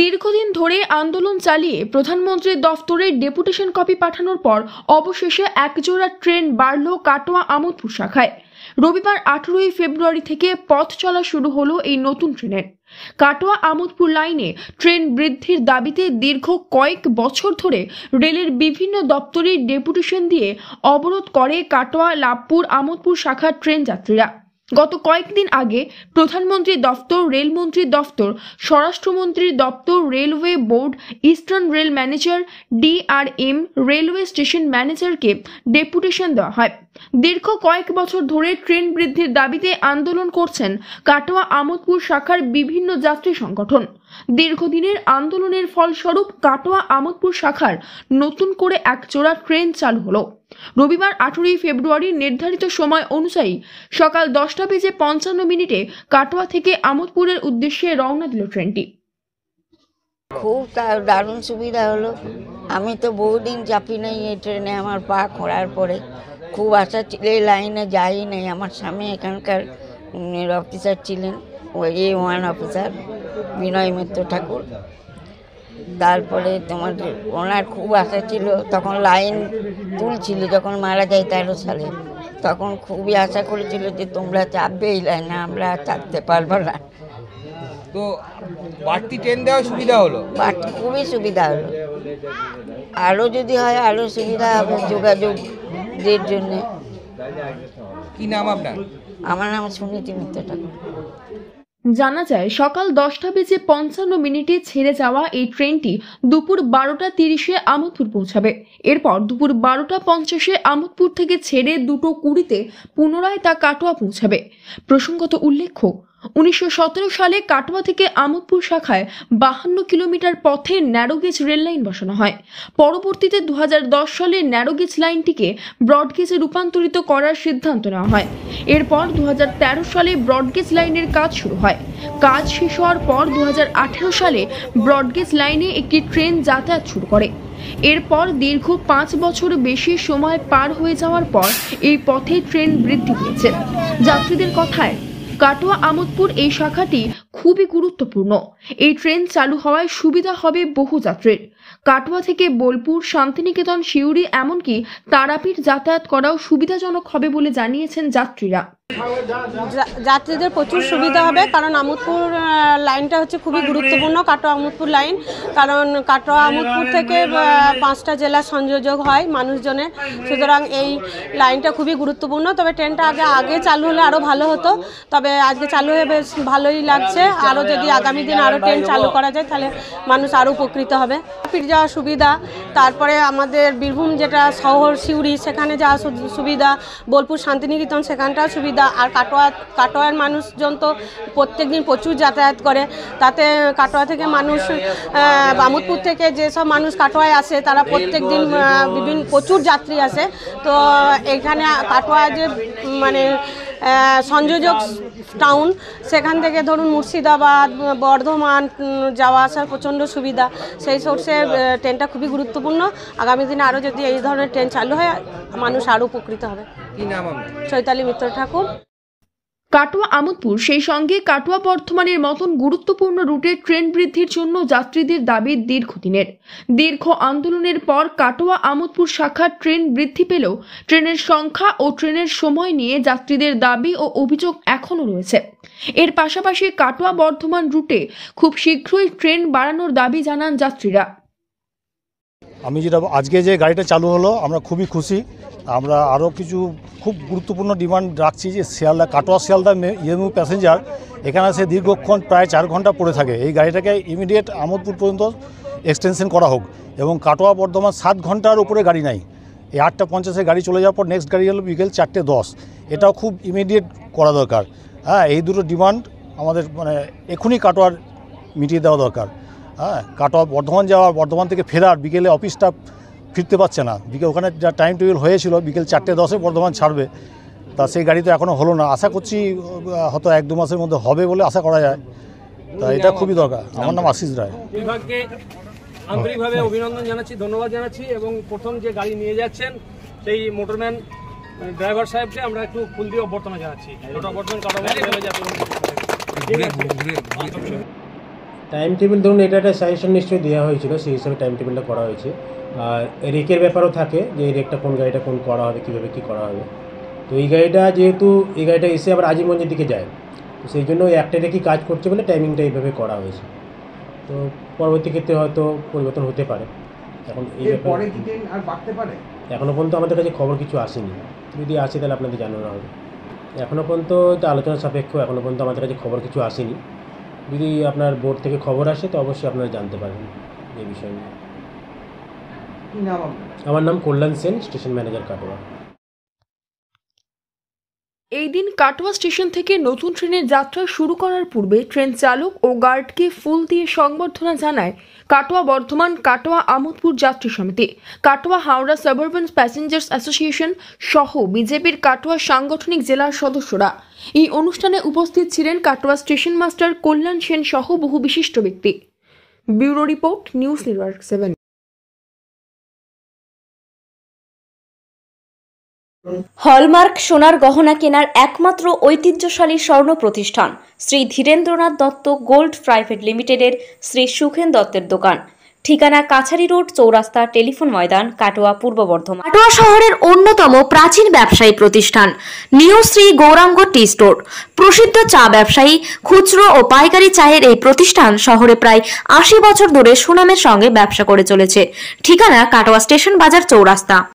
দীর্ঘদিন ধরে আন্দোলন চালিয়ে প্রধানমন্ত্রীর দফতরে ডেপুটেশন কপি পাঠানোর পর অবশেষে একজোড়া ট্রেন বাড়ল কাটোয়া আমোদপুর শাখায় রবিবার আঠেরোই ফেব্রুয়ারি থেকে পথ চলা শুরু হলো এই নতুন ট্রেনের কাটোয়া আমোদপুর লাইনে ট্রেন বৃদ্ধির দাবিতে দীর্ঘ কয়েক বছর ধরে রেলের বিভিন্ন দপ্তরে ডেপুটেশন দিয়ে অবরোধ করে কাটোয়া লাভপুর আমোদপুর শাখার ট্রেন যাত্রীরা গত কয়েকদিন আগে প্রধানমন্ত্রীর দপ্তর রেলমন্ত্রীর দপ্তর স্বরাষ্ট্রমন্ত্রীর দপ্তর railway board eastern rail manager DRM railway station ম্যানেজারকে ডেপুটেশন দেওয়া হয় দীর্ঘ কয়েক বছর ধরে ট্রেন বৃদ্ধির দাবিতে আন্দোলন করছেন কাটোয়া আমোদপুর শাখার বিভিন্ন যাত্রী সংগঠন দীর্ঘদিনের আন্দোলনের ফলস্বরূপ কাটোয়া আমোদপুর শাখার নতুন করে একচোড়া ট্রেন চালু হলো রবিবার আঠেরোই ফেব্রুয়ারি নির্ধারিত সময় অনুযায়ী সকাল দশটা বেজে পঞ্চান্ন মিনিটে কাটোয়া থেকে আমোদপুরের উদ্দেশ্যে রওনা দিল ট্রেনটি খুব তার দারুণ সুবিধা হলো আমি তো বহুদিন চাপি নাই এই ট্রেনে আমার পা খোঁড়ার পরে খুব আশা ছিল এই লাইনে যাই নাই আমার স্বামী এখানকার অফিসার ছিলেন ওই ওয়ান অফিসার বিনয় মিত্র ঠাকুর তারপরে তোমার ওনার খুব আশা ছিল তখন লাইন তুলছিল যখন মারা যায় তেরো সালে তখন খুবই আশা করেছিল যে তোমরা চাপবে এই লাইনে আমরা চাপতে পারবো না তো বাড়তি ট্রেন দেওয়ার সুবিধা হলো বাড়তি খুবই সুবিধা হলো আরও যদি হয় আরও সুবিধা হবে যোগাযোগের জন্যে কি নাম আপনার আমার নাম সুনীতি মিত্র ঠাকুর জানা যায় সকাল দশটা বেজে পঞ্চান্ন মিনিটে ছেড়ে যাওয়া এই ট্রেনটি দুপুর বারোটা তিরিশে আমোদপুর পৌঁছাবে এরপর দুপুর বারোটা পঞ্চাশে আমোদপুর থেকে ছেড়ে দুটো কুড়িতে পুনরায় তা কাটোয়া পৌঁছাবে প্রসঙ্গত উল্লেখ্য উনিশশো সালে কাটোয়া থেকে আমোদপুর শাখায় বাহান্ন কিলোমিটার পথে ন্যারোগেজ রেললাইন বসানো হয় পরবর্তীতে দু সালে ন্যারোগেজ লাইনটিকে ব্রডগেজে রূপান্তরিত করার সিদ্ধান্ত নেওয়া হয় এরপর দু সালে ব্রডগেজ লাইনের কাজ শুরু হয় কাজ শেষ হওয়ার পর দু সালে ব্রডগেজ লাইনে একটি ট্রেন যাতায়াত শুরু করে এরপর দীর্ঘ পাঁচ বছর বেশি সময় পার হয়ে যাওয়ার পর এই পথে ট্রেন বৃদ্ধি পেয়েছে যাত্রীদের কথায় কাটোয়া আমোদপুর এই শাখাটি খুবই গুরুত্বপূর্ণ এই ট্রেন চালু হওয়ায় সুবিধা হবে বহু যাত্রীর কাটোয়া থেকে বোলপুর শান্তিনিকেতন সিউড়ি এমনকি তারাপীঠ যাতায়াত করাও সুবিধাজনক হবে বলে জানিয়েছেন যাত্রীরা যাত্রীদের প্রচুর সুবিধা হবে কারণ আমোদপুর লাইনটা হচ্ছে খুবই গুরুত্বপূর্ণ কাটোয়া আমোদপুর লাইন কারণ কাটোয়া আমোদপুর থেকে পাঁচটা জেলা সংযোজক হয় মানুষজনের সুতরাং এই লাইনটা খুবই গুরুত্বপূর্ণ তবে ট্রেনটা আগে আগে চালু হলে আরও ভালো হতো তবে আজকে চালু হয়ে বেশ ভালোই লাগছে আরও যদি আগামী দিন আরও ট্রেন চালু করা যায় তাহলে মানুষ আরও উপকৃত হবে ফিরে যাওয়া সুবিধা তারপরে আমাদের বীরভূম যেটা শহর সিউড়ি সেখানে যাওয়া সুবিধা বোলপুর শান্তিনিকেতন সেখানটাও সুবিধা অসুবিধা আর কাটোয়া কাটোয়ার মানুষজন তো প্রত্যেক দিন প্রচুর যাতায়াত করে তাতে কাটোয়া থেকে মানুষ বামুদপুর থেকে যেসব মানুষ কাটোয়ায় আসে তারা প্রত্যেক দিন বিভিন্ন প্রচুর যাত্রী আসে তো এখানে কাটোয়া যে মানে সংযোজক টাউন সেখান থেকে ধরুন মুর্শিদাবাদ বর্ধমান যাওয়া আসার প্রচণ্ড সুবিধা সেই সোর্সে ট্রেনটা খুবই গুরুত্বপূর্ণ আগামী দিনে আরও যদি এই ধরনের ট্রেন চালু হয় মানুষ আরও উপকৃত হবে চৈতালি মিত্র ঠাকুর কাটোয়া আমোদপুর সেই সঙ্গে কাটোয়া বর্ধমানের মতন গুরুত্বপূর্ণ রুটে ট্রেন বৃদ্ধির জন্য যাত্রীদের দাবি দীর্ঘদিনের দীর্ঘ আন্দোলনের পর কাটোয়া আমোদপুর শাখার ট্রেন বৃদ্ধি পেলেও ট্রেনের সংখ্যা ও ট্রেনের সময় নিয়ে যাত্রীদের দাবি ও অভিযোগ এখনও রয়েছে এর পাশাপাশি কাটোয়া বর্ধমান রুটে খুব শীঘ্রই ট্রেন বাড়ানোর দাবি জানান যাত্রীরা আমি যেটা আজকে যে গাড়িটা চালু হলো আমরা খুবই খুশি আমরা আরও কিছু খুব গুরুত্বপূর্ণ ডিমান্ড রাখছি যে শিয়ালদা কাটোয়া শিয়ালদা ইএমইউ প্যাসেঞ্জার এখানে সে দীর্ঘক্ষণ প্রায় চার ঘন্টা পড়ে থাকে এই গাড়িটাকে ইমিডিয়েট আমোদপুর পর্যন্ত এক্সটেনশন করা হোক এবং কাটোয়া বর্ধমান সাত ঘন্টার উপরে গাড়ি নাই এই আটটা পঞ্চাশে গাড়ি চলে যাওয়ার পর নেক্সট গাড়ি হলো বিকেল চারটে দশ এটাও খুব ইমিডিয়েট করা দরকার হ্যাঁ এই দুটো ডিমান্ড আমাদের মানে এখনই কাটোয়ার মিটিয়ে দেওয়া দরকার হ্যাঁ কাটোয়া বর্ধমান যাওয়ার বর্ধমান থেকে ফেরার বিকেলে অফিসটা ফিরতে পারছে না বিকেল ওখানে যা টাইম টেবিল হয়েছিল বিকেল চারটে দশে বর্ধমান ছাড়বে তা সেই গাড়ি তো এখনও হলো না আশা করছি হয়তো এক দু মাসের মধ্যে হবে বলে আশা করা যায় তা এটা খুবই দরকার আমার নাম আশিস রায় বিভাগকে আন্তরিকভাবে অভিনন্দন জানাচ্ছি ধন্যবাদ জানাচ্ছি এবং প্রথম যে গাড়ি নিয়ে যাচ্ছেন সেই মোটরম্যান ড্রাইভার সাহেবকে আমরা একটু ফুল দিয়ে অভ্যর্থনা জানাচ্ছি অভ্যর্থনা কাটা টাইম টেবিল ধরুন এটা একটা সাজেশন নিশ্চয়ই দেওয়া হয়েছিল সেই হিসাবে টাইম টেবিলটা করা হয়েছে আর রেকের ব্যাপারও থাকে যে এই রেকটা কোন গাড়িটা কোন করা হবে কীভাবে কী করা হবে তো এই গাড়িটা যেহেতু এই গাড়িটা এসে আবার আজিমগঞ্জের দিকে যায় তো সেই জন্য ওই একটা রেখেই কাজ করছে বলে টাইমিংটা এইভাবে করা হয়েছে তো পরবর্তী ক্ষেত্রে হয়তো পরিবর্তন হতে পারে এখন এই ব্যাপারে আর বাড়তে পারে এখনও পর্যন্ত আমাদের কাছে খবর কিছু আসেনি যদি আসে তাহলে আপনাদের জানানো হবে এখনও পর্যন্ত আলোচনা সাপেক্ষ এখনও পর্যন্ত আমাদের কাছে খবর কিছু আসেনি যদি আপনার বোর্ড থেকে খবর আসে তো অবশ্যই আপনারা জানতে পারেন এই বিষয়ে আমার নাম কল্যাণ সেন স্টেশন ম্যানেজার কাটোয়া এই দিন কাটোয়া স্টেশন থেকে নতুন ট্রেনের যাত্রা শুরু করার পূর্বে ট্রেন চালক ও গার্ডকে ফুল দিয়ে সংবর্ধনা জানায় কাটোয়া বর্ধমান কাটোয়া আমোদপুর যাত্রী সমিতি Katwa Howrah suburban passengers association সহ বিজেপির কাটোয়া সাংগঠনিক জেলার সদস্যরা এই অনুষ্ঠানে উপস্থিত ছিলেন কাটোয়া স্টেশন মাস্টার কল্যাণ সেন সহ বহু বিশিষ্ট ব্যক্তি bureau report news network seven hallmark সোনার গহনা কেনার একমাত্র ঐতিহ্যশালী স্বর্ণ প্রতিষ্ঠান শ্রী ধীরেন্দ্রনাথ দত্ত গোল্ড প্রাইভেট লিমিটেডের শ্রী সুখেন দত্তের দোকান ঠিকানা কাছারি রোড চৌরাস্তা টেলিফোন ময়দান কাটোয়া পূর্ব বর্ধমান কাটোয়া শহরের অন্যতম প্রাচীন ব্যবসায়ী প্রতিষ্ঠান new Shri Gauranga tea store প্রসিদ্ধ চা ব্যবসায়ী খুচরো ও পাইকারি চায়ের এই প্রতিষ্ঠান শহরে প্রায় আশি বছর ধরে সুনামের সঙ্গে ব্যবসা করে চলেছে ঠিকানা কাটোয়া স্টেশন বাজার চৌরাস্তা